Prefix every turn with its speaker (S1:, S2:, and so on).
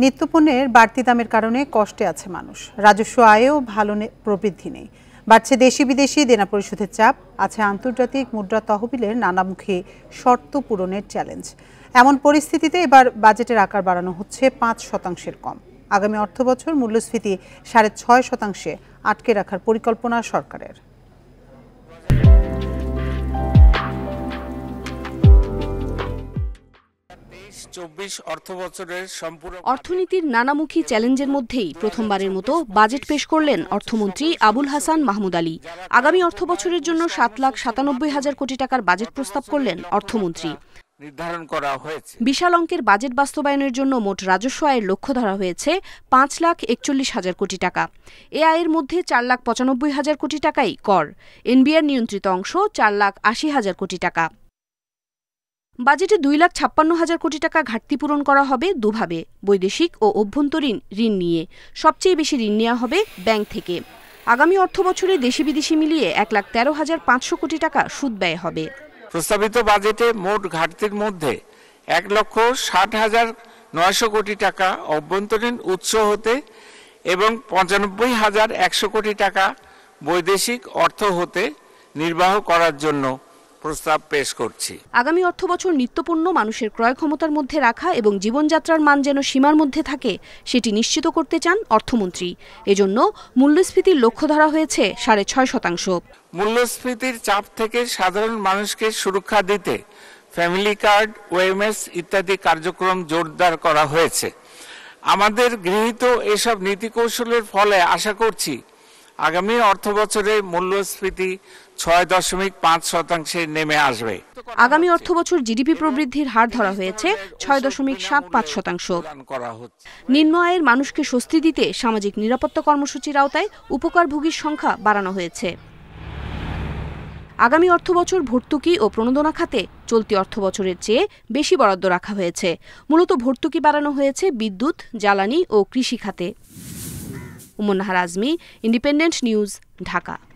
S1: নিত্যপণ্যের বাড়তি দামের কারণে কষ্টে আছে মানুষ রাজস্ব আয়েও ভালো প্রবৃদ্ধি নেই বাড়ছে দেশি বিদেশি দেনা পরিশোধের চাপ আছে আন্তর্জাতিক মুদ্রা তহবিলের নানামুখী শর্ত পূরণের চ্যালেঞ্জ এমন পরিস্থিতিতে এবার বাজেটের আকার বাড়ানো হচ্ছে পাঁচ শতাংশের কম আগামী অর্থবছর মূল্যস্ফীতি সাড়ে ছয় শতাংশে আটকে রাখার পরিকল্পনা সরকারের
S2: অর্থনীতির নানামুখী চ্যালেঞ্জের মধ্যেই প্রথমবারের মতো বাজেট পেশ করলেন অর্থমন্ত্রী আবুল হাসান মাহমুদ আলী আগামী অর্থ বছরের জন্য সাত লাখ সাতানব্বই হাজার কোটি টাকার বাজেট প্রস্তাব করলেন অর্থমন্ত্রী
S3: নির্ধারণ করা হয়েছে
S2: বিশাল অঙ্কের বাজেট বাস্তবায়নের জন্য মোট রাজস্ব আয়ের লক্ষ্য ধরা হয়েছে পাঁচ লাখ একচল্লিশ হাজার কোটি টাকা এ আয়ের মধ্যে চার লাখ পঁচানব্বই হাজার কোটি টাকাই কর এনবিআর নিয়ন্ত্রিত অংশ চার লাখ আশি হাজার কোটি টাকা বাজেটে দুই লাখ ছাপ্পান্ন হাজার কোটি টাকা ঘাটতি পূরণ করা হবে দুভাবে বৈদেশিক ও অভ্যন্তরীণ ঋণ নিয়ে সবচেয়ে বেশি ঋণ নেওয়া হবে ব্যাংক থেকে আগামী অর্থ বছরে দেশি বিদেশি মিলিয়ে এক লাখ তেরো হাজার পাঁচশো কোটি টাকা সুদ ব্যয় হবে
S3: প্রস্তাবিত বাজেটে মোট ঘাটতির মধ্যে এক লক্ষ ষাট হাজার নয়শো কোটি টাকা অভ্যন্তরীণ উৎস হতে এবং পঁচানব্বই হাজার একশো কোটি টাকা বৈদেশিক অর্থ হতে নির্বাহ করার জন্য প্রস্তাব পেশ করছি
S2: আগামী অর্থ বছর নিত্যপণ্য মানুষের ক্রয় ক্ষমতার মধ্যে রাখা এবং জীবনযাত্রার মান যেন সীমার মধ্যে থাকে সেটি নিশ্চিত করতে চান অর্থমন্ত্রী এজন্য মূল্যস্ফীতির লক্ষ্য ধরা হয়েছে সাড়ে ছয় শতাংশ
S3: মূল্যস্ফীতির চাপ থেকে সাধারণ মানুষকে সুরক্ষা দিতে ফ্যামিলি কার্ড ওএমএস ইত্যাদি কার্যক্রম জোরদার করা হয়েছে আমাদের গৃহীত এসব নীতি কৌশলের ফলে আশা করছি আগামী অর্থ বছরে মূল্যস্ফীতি ছয় দশমিক পাঁচ শতাংশে নেমে আসবে
S2: আগামী অর্থ বছর জিডিপি প্রবৃদ্ধির হার ধরা হয়েছে ছয় দশমিক সাত পাঁচ শতাংশ নিম্ন আয়ের মানুষকে স্বস্তি দিতে সামাজিক নিরাপত্তা কর্মসূচির আওতায় উপকারভোগীর সংখ্যা বাড়ানো হয়েছে আগামী অর্থ বছর ভর্তুকি ও প্রণোদনা খাতে চলতি অর্থ বছরের চেয়ে বেশি বরাদ্দ রাখা হয়েছে মূলত ভর্তুকি বাড়ানো হয়েছে বিদ্যুৎ জ্বালানি ও কৃষি খাতে উমন হারাজমি ইন্ডিপেন্ডেন্ট নিউজ ঢাকা